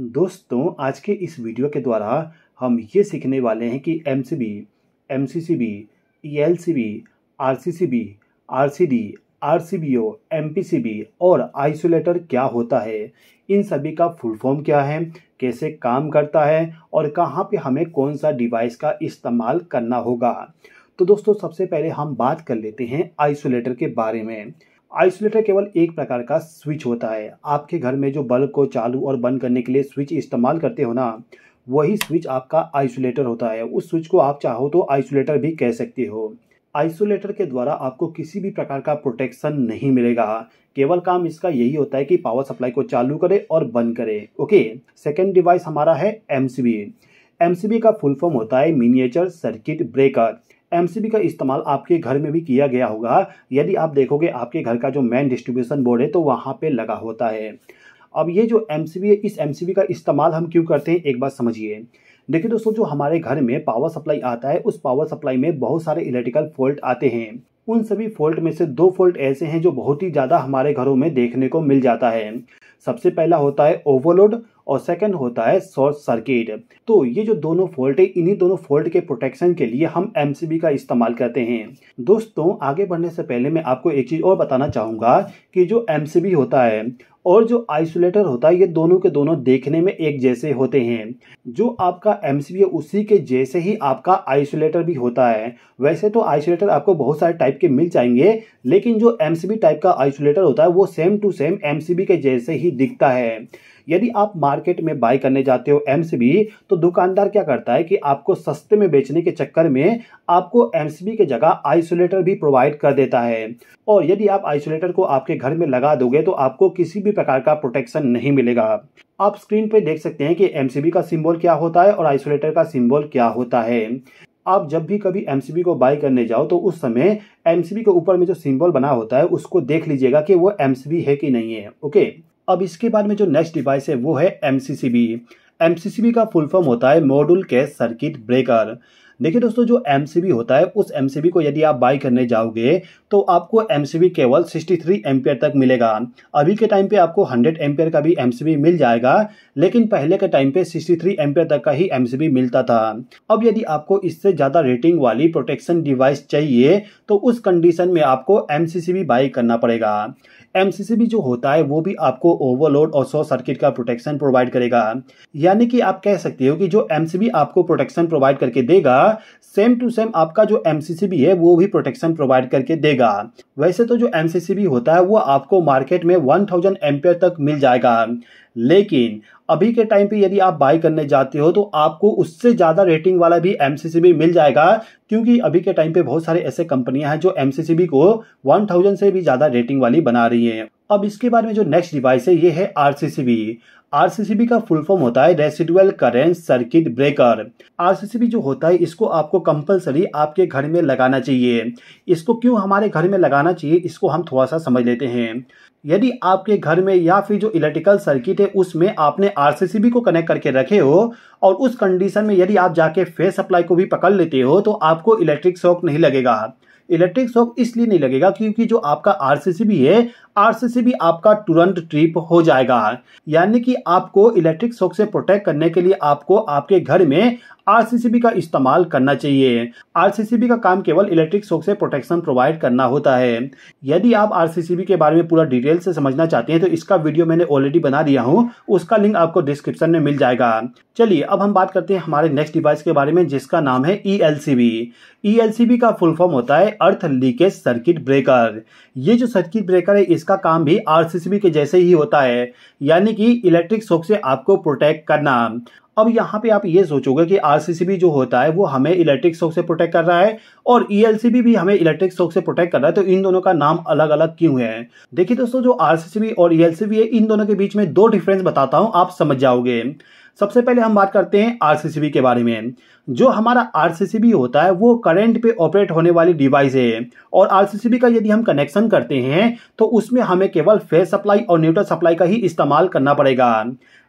दोस्तों आज के इस वीडियो के द्वारा हम ये सीखने वाले हैं कि M C B M C C B E L C B R C C B R C D R C B O M P C B और आइसोलेटर क्या होता है इन सभी का फुल फॉर्म क्या है कैसे काम करता है और कहाँ पे हमें कौन सा डिवाइस का इस्तेमाल करना होगा तो दोस्तों सबसे पहले हम बात कर लेते हैं आइसोलेटर के बारे में आइसोलेटर केवल एक प्रकार का स्विच होता है आपके घर में जो बल्ब को चालू और बंद करने के लिए स्विच इस्तेमाल करते हो ना वही स्विच आपका आइसोलेटर होता है उस स्विच को आप चाहो तो आइसोलेटर भी कह सकते हो आइसोलेटर के द्वारा आपको किसी भी प्रकार का प्रोटेक्शन नहीं मिलेगा केवल काम इसका यही होता है कि पावर सप्लाई को चालू करे और बंद करे ओके सेकेंड डिवाइस हमारा है M C B M C B का फुल फॉर्म होता है मिनिएचर सर्किट ब्रेकर एमसीबी का इस्तेमाल आपके घर में भी किया गया होगा यदि आप देखोगे आपके घर का जो मेन डिस्ट्रीब्यूशन बोर्ड है तो वहाँ पर लगा होता है अब ये जो एम है इस एम का इस्तेमाल हम क्यों करते हैं एक बात समझिए देखिए दोस्तों जो हमारे घर में पावर सप्लाई आता है उस पावर सप्लाई में बहुत सारे इलेक्ट्रिकल फॉल्ट आते हैं उन सभी फॉल्ट में से दो फॉल्ट ऐसे हैं जो बहुत ही ज़्यादा हमारे घरों में देखने को मिल जाता है सबसे पहला होता है ओवरलोड और सेकंड होता है शॉर्ट सर्किट तो ये जो दोनों फॉल्ट है इन्हीं दोनों फॉल्ट के प्रोटेक्शन के लिए हम एम का इस्तेमाल करते हैं दोस्तों आगे बढ़ने से पहले मैं आपको एक चीज़ और बताना चाहूँगा कि जो एम होता है और जो आइसोलेटर होता है ये दोनों के दोनों देखने में एक जैसे होते हैं जो आपका एम है उसी के जैसे ही आपका आइसोलेटर भी होता है वैसे तो आइसोलेटर आपको बहुत सारे टाइप के मिल जाएंगे लेकिन जो एम टाइप का आइसोलेटर होता है वो सेम टू सेम एम के जैसे ही दिखता है यदि आप मार्केट में बाय करने जाते हो एम तो दुकानदार क्या करता है कि आपको सस्ते में बेचने के चक्कर में आपको एम की जगह आइसोलेटर भी प्रोवाइड कर देता है और यदि आप आइसोलेटर को आपके घर में लगा दोगे तो आपको किसी भी प्रकार का प्रोटेक्शन नहीं मिलेगा आप स्क्रीन पर देख सकते हैं कि एम का सिम्बॉल क्या होता है और आइसोलेटर का सिम्बॉल क्या होता है आप जब भी कभी एम को बाय करने जाओ तो उस समय एम के ऊपर में जो सिंबल बना होता है उसको देख लीजिएगा कि वो एम है कि नहीं है ओके अब इसके बाद में जो नेक्स्ट डिवाइस है वो है M C C B C C B का फुल फॉर्म होता है मॉड्यूल कैश सर्किट ब्रेकर देखिए दोस्तों जो एम होता है उस एम को यदि आप बाई करने जाओगे तो आपको एम केवल सिक्सटी थ्री तक मिलेगा अभी के टाइम पे आपको हंड्रेड एम का भी एम मिल जाएगा लेकिन पहले के टाइम पे सिक्सटी थ्री तक का ही एम मिलता था अब यदि आपको इससे ज़्यादा रेटिंग वाली प्रोटेक्शन डिवाइस चाहिए तो उस कंडीशन में आपको एम बाई करना पड़ेगा एम जो होता है वो भी आपको ओवरलोड और शॉर्ट सर्किट का प्रोटेक्शन प्रोवाइड करेगा यानी कि आप कह सकते हो कि जो एम आपको प्रोटेक्शन प्रोवाइड करके देगा होगा सेम टू सेम आपका जो एम है वो भी प्रोटेक्शन प्रोवाइड करके देगा वैसे तो जो एम होता है वो आपको मार्केट में वन थाउजेंड तक मिल जाएगा लेकिन अभी के टाइम पे यदि आप बाय करने जाते हो तो आपको उससे ज़्यादा रेटिंग वाला भी एम मिल जाएगा क्योंकि अभी के टाइम पे बहुत सारे ऐसे कंपनियां हैं जो एम को 1000 से भी ज़्यादा रेटिंग वाली बना रही हैं अब इसके बाद में जो नेक्स्ट डिवाइस है ये है आर आरसीसीबी का फुल फॉर्म होता है residual current circuit breaker RCCB जो होता है इसको आपको कंपलसरी आपके घर में लगाना चाहिए इसको क्यों हमारे घर में लगाना चाहिए इसको हम थोड़ा सा समझ लेते हैं यदि आपके घर में या फिर जो इलेक्ट्रिकल सर्किट है उसमें आपने आर को कनेक्ट करके रखे हो और उस कंडीशन में यदि आप जाके फेस सप्लाई को भी पकड़ लेते हो तो आपको इलेक्ट्रिक शॉक नहीं लगेगा इलेक्ट्रिक शॉक इसलिए नहीं लगेगा क्योंकि जो आपका भी है भी आपका तुरंत ट्रिप हो जाएगा यानी कि आपको इलेक्ट्रिक शॉक से प्रोटेक्ट करने के लिए आपको आपके घर में आरसीसीबी का इस्तेमाल करना चाहिए आरसीसीबी का काम केवल इलेक्ट्रिक शोक से प्रोटेक्शन प्रोवाइड करना होता है यदि आप आरसीसीबी के बारे में पूरा डिटेल से समझना चाहते हैं तो इसका वीडियो मैंने ऑलरेडी बना दिया हूँ उसका लिंक आपको डिस्क्रिप्शन में मिल जाएगा चलिए अब हम बात करते हैं हमारे नेक्स्ट डिवाइस के बारे में जिसका नाम है ई e एल e का फुल फॉर्म होता है अर्थ लीकेज सर्किट ब्रेकर ये जो सर्किट ब्रेकर है इसका काम भी आरसीसीबी के जैसे ही होता है यानी कि इलेक्ट्रिक शोक से आपको प्रोटेक्ट करना अब यहाँ पे आप ये सोचोगे कि आर जो होता है वो हमें इलेक्ट्रिक शौक से प्रोटेक्ट कर रहा है और ई e भी हमें इलेक्ट्रिक शौक से प्रोटेक्ट कर रहा है तो इन दोनों का नाम अलग अलग क्यों है देखिए दोस्तों जो आर और ईएलसीबी e है इन दोनों के बीच में दो डिफरेंस बताता हूँ आप समझ जाओगे सबसे पहले हम बात करते हैं आर के बारे में जो हमारा आर होता है वो करंट पे ऑपरेट होने वाली डिवाइस है और आर का यदि हम कनेक्शन करते हैं तो उसमें हमें केवल फेज सप्लाई और न्यूट्रल सप्लाई का ही इस्तेमाल करना पड़ेगा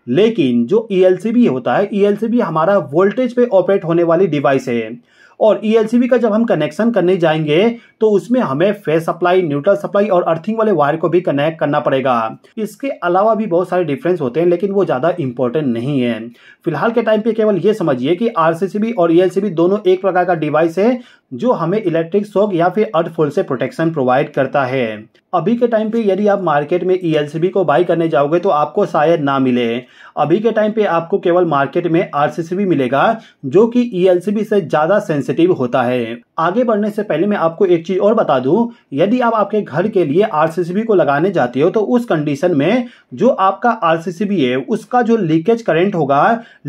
लेकिन जो ई e होता है ई e हमारा वोल्टेज पे ऑपरेट होने वाली डिवाइस है और ईएलसीबी e का जब हम कनेक्शन करने जाएंगे तो उसमें हमें फेस सप्लाई न्यूट्रल सप्लाई और अर्थिंग वाले वायर को भी कनेक्ट करना पड़ेगा इसके अलावा भी बहुत सारे डिफरेंस होते हैं लेकिन वो ज़्यादा इंपॉर्टेंट नहीं है फिलहाल के टाइम पे केवल ये समझिए कि आर और ई e दोनों एक प्रकार का डिवाइस है जो हमें इलेक्ट्रिक शॉक या फिर अर्थ फोल से प्रोटेक्शन प्रोवाइड करता है अभी के टाइम पे यदि आप मार्केट में ई e को बाई करने जाओगे तो आपको शायद ना मिले अभी के टाइम पे आपको केवल मार्केट में आर मिलेगा जो कि ई से ज़्यादा सेंसिटिव सेंसिटिव होता है आगे बढ़ने से पहले मैं आपको एक चीज और बता दूं यदि आप आपके घर के लिए आरसीसीबी को लगाने जाते हो तो उस कंडीशन में जो आपका आरसीसीबी है उसका जो लीकेज करंट होगा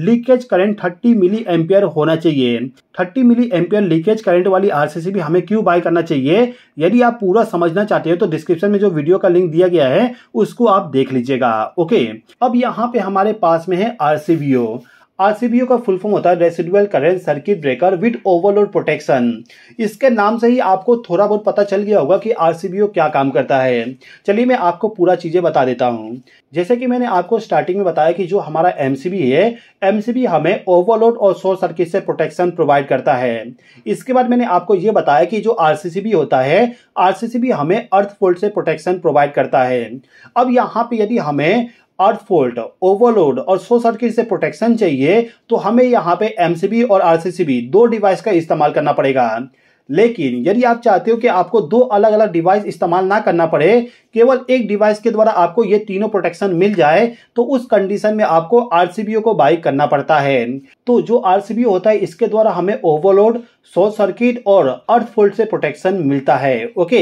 लीकेज करंट 30 मिली एम्पियर होना चाहिए 30 मिली एम्पियर लीकेज करंट वाली आरसीसीबी हमें क्यों बाय करना चाहिए यदि आप पूरा समझना चाहते हो तो डिस्क्रिप्शन में जो वीडियो का लिंक दिया गया है उसको आप देख लीजिएगा ओके अब यहाँ पे हमारे पास में है आरसीबीओ आरसीबीओ का फुल फॉर्म होता है residual current circuit breaker with overload protection इसके नाम से ही आपको थोड़ा बहुत पता चल गया होगा कि आरसीबीओ क्या काम करता है चलिए मैं आपको पूरा चीज़ें बता देता हूँ जैसे कि मैंने आपको स्टार्टिंग में बताया कि जो हमारा एमसीबी है एमसीबी हमें ओवरलोड और शोर सर्किट से प्रोटेक्शन प्रोवाइड करता है इसके बाद मैंने आपको ये बताया कि जो आरसीसीबी होता है आरसीसीबी हमें अर्थ फोल्ड से प्रोटेक्शन प्रोवाइड करता है अब यहाँ पे यदि हमें अर्थ फोल्ट ओवरलोड और शॉर्ट सर्किट से प्रोटेक्शन चाहिए तो हमें यहाँ पे एम और आर दो डिवाइस का इस्तेमाल करना पड़ेगा लेकिन यदि आप चाहते हो कि आपको दो अलग अलग डिवाइस इस्तेमाल ना करना पड़े केवल एक डिवाइस के द्वारा आपको ये तीनों प्रोटेक्शन मिल जाए तो उस कंडीशन में आपको आरसीबीओ को बाई करना पड़ता है तो जो आरसीबी होता है इसके द्वारा हमें ओवरलोड शॉर्ट सर्किट और अर्थ फोल्ड से प्रोटेक्शन मिलता है ओके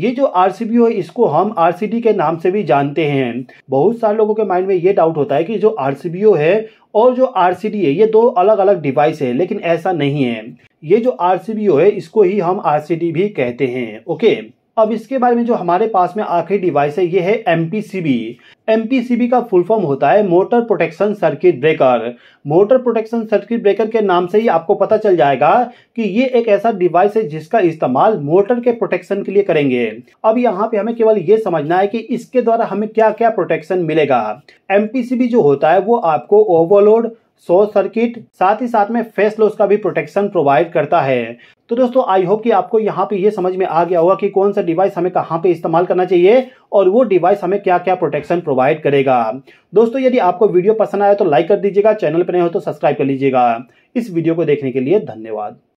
ये जो आरसीबी है इसको हम आरसीडी के नाम से भी जानते हैं बहुत सारे लोगों के माइंड में ये डाउट होता है कि जो आरसीबीओ है और जो आरसीडी है ये दो अलग अलग डिवाइस है लेकिन ऐसा नहीं है ये जो आरसीबीओ है इसको ही हम आरसीडी भी कहते हैं ओके अब इसके बारे में जो हमारे पास में आखिरी डिवाइस है ये है एम एम का फुल फॉर्म होता है motor protection circuit breaker motor protection circuit breaker के नाम से ही आपको पता चल जाएगा कि ये एक ऐसा डिवाइस है जिसका इस्तेमाल मोटर के प्रोटेक्शन के लिए करेंगे अब यहाँ पे हमें केवल ये समझना है कि इसके द्वारा हमें क्या क्या प्रोटेक्शन मिलेगा एम जो होता है वो आपको ओवरलोड शॉर्ट सर्किट साथ ही साथ में फेस लॉस का भी प्रोटेक्शन प्रोवाइड करता है तो दोस्तों आई होप कि आपको यहाँ पे ये समझ में आ गया होगा कि कौन सा डिवाइस हमें कहाँ पे इस्तेमाल करना चाहिए और वो डिवाइस हमें क्या क्या प्रोटेक्शन प्रोवाइड करेगा दोस्तों यदि आपको वीडियो पसंद आया तो लाइक कर दीजिएगा चैनल पर नहीं हो तो सब्सक्राइब कर लीजिएगा इस वीडियो को देखने के लिए धन्यवाद